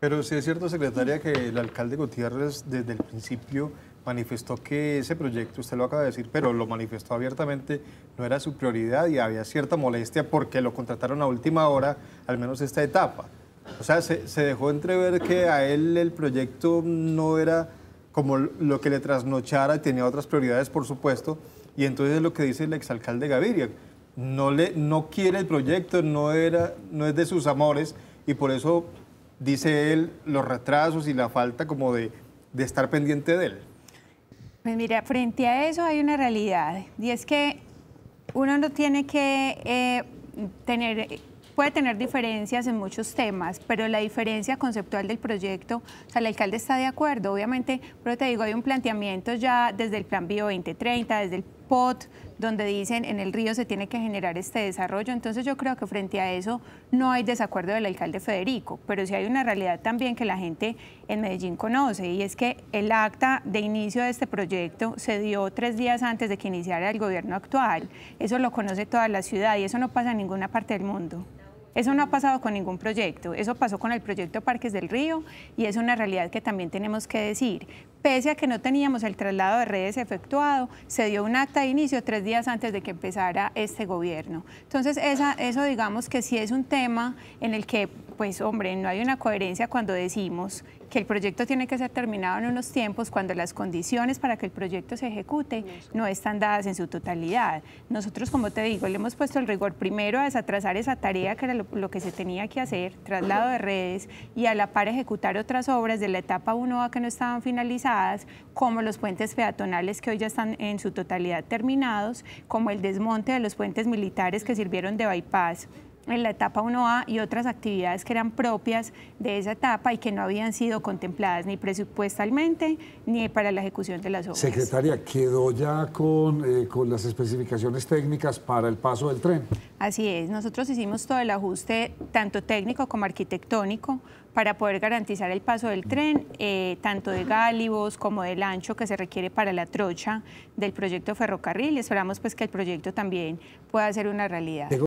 Pero sí es cierto, secretaria, que el alcalde Gutiérrez desde el principio manifestó que ese proyecto, usted lo acaba de decir, pero lo manifestó abiertamente, no era su prioridad y había cierta molestia porque lo contrataron a última hora, al menos esta etapa. O sea, se, dejó entrever que a él el proyecto no era como lo que le trasnochara tenía otras prioridades, por supuesto. Y entonces es lo que dice el exalcalde Gaviria. No, le, no quiere el proyecto, no, era, no es de sus amores y por eso dice él, los retrasos y la falta como de, estar pendiente de él? Pues mira, frente a eso hay una realidad y es que uno no tiene que eh, tener puede tener diferencias en muchos temas, pero la diferencia conceptual del proyecto, o sea, el alcalde está de acuerdo, obviamente, pero te digo, hay un planteamiento ya desde el plan Bio 2030, desde el donde dicen en el río se tiene que generar este desarrollo. Entonces yo creo que frente a eso no hay desacuerdo del alcalde Federico, pero sí hay una realidad también que la gente en Medellín conoce y es que el acta de inicio de este proyecto se dio tres días antes de que iniciara el gobierno actual. Eso lo conoce toda la ciudad y eso no pasa en ninguna parte del mundo. Eso no ha pasado con ningún proyecto, eso pasó con el proyecto Parques del Río y es una realidad que también tenemos que decir. Pese a que no teníamos el traslado de redes efectuado, se dio un acta de inicio tres días antes de que empezara este gobierno. Entonces, esa, eso digamos que sí es un tema en el que, pues hombre, no hay una coherencia cuando decimos que el proyecto tiene que ser terminado en unos tiempos cuando las condiciones para que el proyecto se ejecute no están dadas en su totalidad. Nosotros, como te digo, le hemos puesto el rigor primero a desatrasar esa tarea que era lo, lo que se tenía que hacer, traslado de redes, y a la par ejecutar otras obras de la etapa 1A que no estaban finalizadas como los puentes peatonales que hoy ya están en su totalidad terminados, como el desmonte de los puentes militares que sirvieron de bypass en la etapa 1A y otras actividades que eran propias de esa etapa y que no habían sido contempladas ni presupuestalmente ni para la ejecución de las obras. Secretaria, ¿quedó ya con, eh, con las especificaciones técnicas para el paso del tren? Así es, nosotros hicimos todo el ajuste tanto técnico como arquitectónico para poder garantizar el paso del tren, eh, tanto de gálibos como del ancho que se requiere para la trocha del proyecto ferrocarril. Esperamos pues que el proyecto también pueda ser una realidad.